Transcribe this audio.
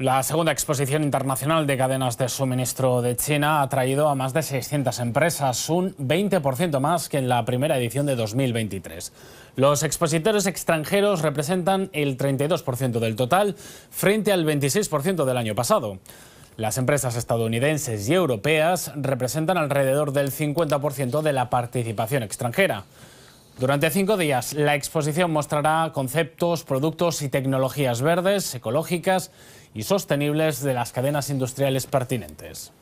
La segunda exposición internacional de cadenas de suministro de China ha traído a más de 600 empresas, un 20% más que en la primera edición de 2023. Los expositores extranjeros representan el 32% del total frente al 26% del año pasado. Las empresas estadounidenses y europeas representan alrededor del 50% de la participación extranjera. Durante cinco días, la exposición mostrará conceptos, productos y tecnologías verdes, ecológicas y sostenibles de las cadenas industriales pertinentes.